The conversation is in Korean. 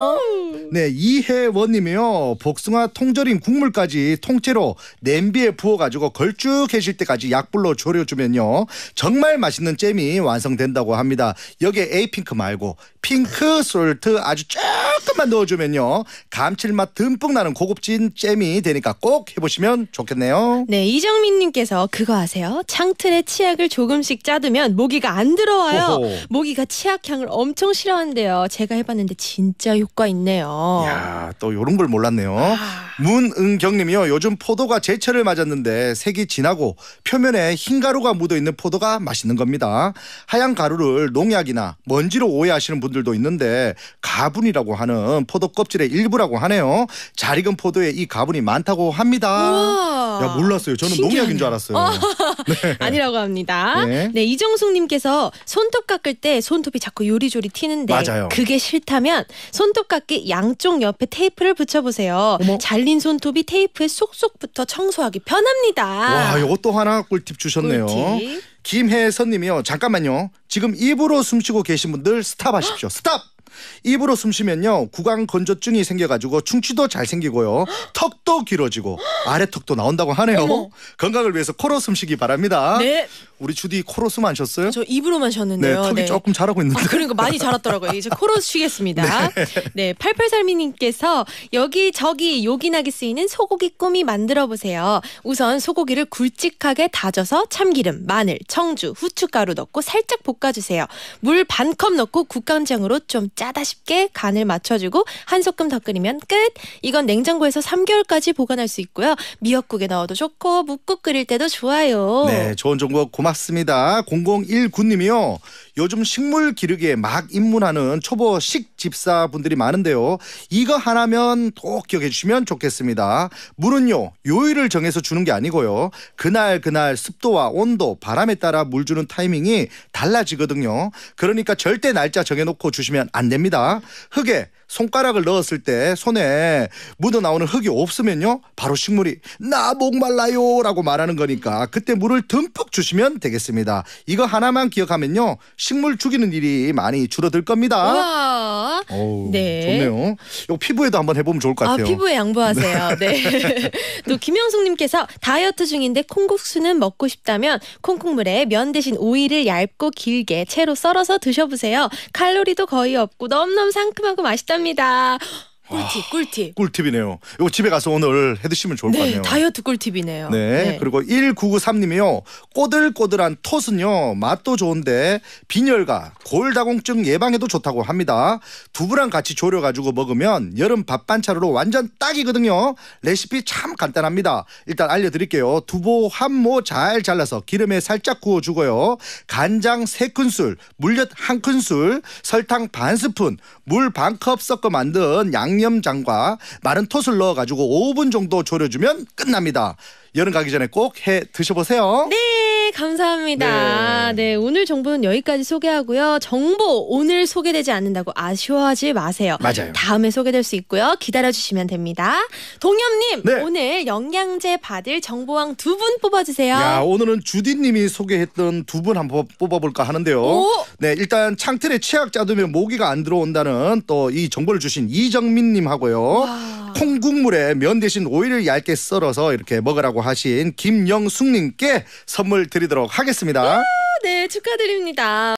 음. 네, 이혜원님이요. 복숭아 통절인 국물까지 통째로 냄비에 부어가지고 걸쭉해질 때까지 약불로 졸여주면요. 정말 맛있는 잼이 완성된다고 합니다. 여기에 에이핑크 말고 핑크 솔트 아주 조금만 넣어주면요 감칠맛 듬뿍 나는 고급진 잼이 되니까 꼭 해보시면 좋겠네요. 네 이정민님께서 그거 아세요? 창틀에 치약을 조금씩 짜두면 모기가 안 들어와요. 오호. 모기가 치약향을 엄청 싫어한대요. 제가 해봤는데 진짜 효과 있네요. 야또요런걸 몰랐네요. 아. 문은경님이요 요즘 포도가 제철을 맞았는데 색이 진하고 표면에 흰 가루가 묻어 있는 포도가 맛있는 겁니다. 하얀 가루를 농약이나 먼지로 오해하시는 분들 포들도 있는데 가분이라고 하는 포도 껍질의 일부라고 하네요. 잘 익은 포도에 이 가분이 많다고 합니다. 야 몰랐어요. 저는 신기하네. 농약인 줄 알았어요. 어, 네. 아니라고 합니다. 네, 네 이정숙님께서 손톱 깎을 때 손톱이 자꾸 요리조리 튀는데 맞아요. 그게 싫다면 손톱 깎기 양쪽 옆에 테이프를 붙여보세요. 어머. 잘린 손톱이 테이프에 쏙쏙 붙어 청소하기 편합니다. 와 이것도 하나 꿀팁 주셨네요. 꿀팁. 김혜선님이요. 잠깐만요. 지금 입으로 숨쉬고 계신 분들 스탑하십시오. 스탑. 입으로 숨 쉬면요 구강 건조증이 생겨가지고 충치도 잘 생기고요 턱도 길어지고 아래 턱도 나온다고 하네요. 어머. 건강을 위해서 코로 숨쉬기 바랍니다. 네. 우리 주디 코로 숨 안 쉬었어요? 저 입으로만 쉬었는데요. 네, 턱이 네. 조금 자라고 있는데. 아, 그러니까 많이 자랐더라고요. 이제 코로 쉬겠습니다. 네. 네 팔팔살미님께서 여기 저기 요긴하게 쓰이는 소고기 꿈이 만들어 보세요. 우선 소고기를 굵직하게 다져서 참기름, 마늘, 청주, 후춧가루 넣고 살짝 볶아주세요. 물 반컵 넣고 국간장으로 좀 짜다 싶게 간을 맞춰주고 한 소끔 더 끓이면 끝. 이건 냉장고에서 3개월까지 보관할 수 있고요. 미역국에 넣어도 좋고 묵국 끓일 때도 좋아요. 네, 좋은 정보 고맙습니다. 0019님이요. 요즘 식물 기르기에 막 입문하는 초보 식집사분들이 많은데요. 이거 하나면 꼭 기억해 주시면 좋겠습니다. 물은요. 요일을 정해서 주는 게 아니고요. 그날 그날 습도와 온도, 바람에 따라 물 주는 타이밍이 달라지거든요. 그러니까 절대 날짜 정해놓고 주시면 안 됩니다. 흙에 손가락을 넣었을 때 손에 묻어 나오는 흙이 없으면요 바로 식물이 나 목말라요라고 말하는 거니까 그때 물을 듬뿍 주시면 되겠습니다. 이거 하나만 기억하면요 식물 죽이는 일이 많이 줄어들 겁니다. 우와. 있습 네. 좋네요. 이거 피부에도 한번 해보면 좋을 것 아, 같아요. 아, 피부에 양보하세요. 네. 네. 또 김영숙님께서 다이어트 중인데 콩국수는 먹고 싶다면 콩국물에 면 대신 오이를 얇고 길게 채로 썰어서 드셔보세요. 칼로리도 거의 없고 넘넘 상큼하고 맛있답니다. 꿀팁, 아, 꿀팁. 꿀팁이네요. 이거 집에 가서 오늘 해 드시면 좋을 네, 것 같네요. 다이어트 꿀팁이네요. 네, 네. 그리고 1993님이요. 꼬들꼬들한 톳은요. 맛도 좋은데 빈혈과 골다공증 예방에도 좋다고 합니다. 두부랑 같이 졸여 가지고 먹으면 여름 밥 반찬으로 완전 딱이거든요. 레시피 참 간단합니다. 일단 알려 드릴게요. 두부 한 모 잘 잘라서 기름에 살짝 구워 주고요. 간장 3큰술, 물엿 1큰술, 설탕 반 스푼, 물 반 컵 섞어 만든 양념 양념장과 마른 톳을 넣어가지고 5분 정도 졸여주면 끝납니다. 여름 가기 전에 꼭 해 드셔보세요. 네. 감사합니다. 네. 네. 오늘 정보는 여기까지 소개하고요. 정보 오늘 소개되지 않는다고 아쉬워하지 마세요. 맞아요. 다음에 소개될 수 있고요. 기다려주시면 됩니다. 동엽님, 네. 오늘 영양제 받을 정보왕 두 분 뽑아주세요. 야, 오늘은 주디님이 소개했던 두 분 한번 뽑아볼까 하는데요. 오! 네, 일단 창틀에 치약 짜두면 모기가 안 들어온다는 또 이 정보를 주신 이정민님하고요. 와. 콩국물에 면 대신 오이를 얇게 썰어서 이렇게 먹으라고 하신 김영숙님께 선물 드리도록 하겠습니다. 네, 축하드립니다.